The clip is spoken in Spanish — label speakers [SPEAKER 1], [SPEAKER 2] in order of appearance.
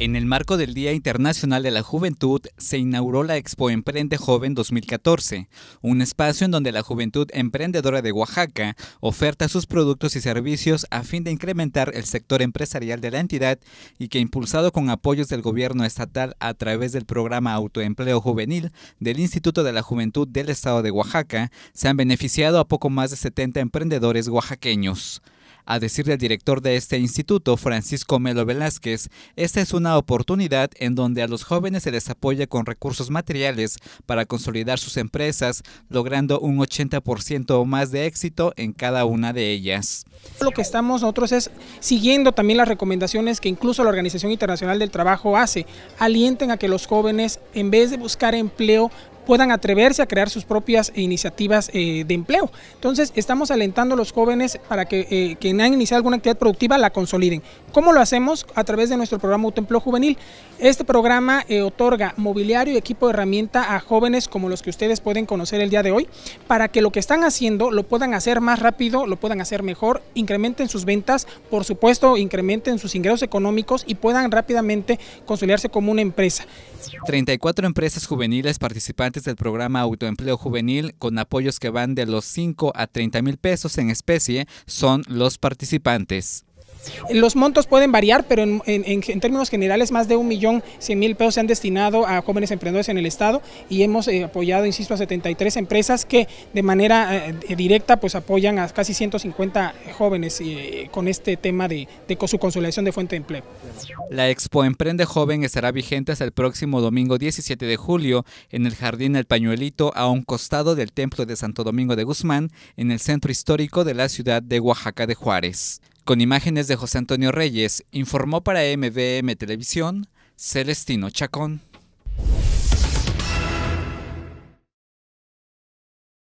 [SPEAKER 1] En el marco del Día Internacional de la Juventud se inauguró la Expo Emprende Joven 2014, un espacio en donde la juventud emprendedora de Oaxaca oferta sus productos y servicios a fin de incrementar el sector empresarial de la entidad y que impulsado con apoyos del gobierno estatal a través del programa Autoempleo Juvenil del Instituto de la Juventud del Estado de Oaxaca, se han beneficiado a poco más de 70 emprendedores oaxaqueños. A decir del director de este instituto, Francisco Melo Velázquez, esta es una oportunidad en donde a los jóvenes se les apoya con recursos materiales para consolidar sus empresas, logrando un 80% o más de éxito en cada una de ellas.
[SPEAKER 2] Lo que estamos nosotros es siguiendo también las recomendaciones que incluso la Organización Internacional del Trabajo hace, alienten a que los jóvenes, en vez de buscar empleo, puedan atreverse a crear sus propias iniciativas eh, de empleo. Entonces, estamos alentando a los jóvenes para que eh, quienes han iniciado alguna actividad productiva la consoliden. ¿Cómo lo hacemos? A través de nuestro programa Autoempleo Juvenil. Este programa eh, otorga mobiliario y equipo de herramienta a jóvenes como los que ustedes pueden conocer el día de hoy, para que lo que están haciendo lo puedan hacer más rápido, lo puedan hacer mejor, incrementen sus ventas, por supuesto, incrementen sus ingresos económicos y puedan rápidamente consolidarse como una empresa.
[SPEAKER 1] 34 empresas juveniles participantes del programa Autoempleo Juvenil con apoyos que van de los 5 a 30 mil pesos en especie son los participantes.
[SPEAKER 2] Los montos pueden variar, pero en, términos generales más de un millón cien mil pesos se han destinado a jóvenes emprendedores en el Estado y hemos eh, apoyado, insisto, a 73 empresas que de manera eh, directa pues apoyan a casi 150 jóvenes eh, con este tema de, de su consolidación de fuente de empleo.
[SPEAKER 1] La Expo Emprende Joven estará vigente hasta el próximo domingo 17 de julio en el Jardín El Pañuelito a un costado del Templo de Santo Domingo de Guzmán en el centro histórico de la ciudad de Oaxaca de Juárez. Con imágenes de José Antonio Reyes, informó para MVM Televisión Celestino Chacón.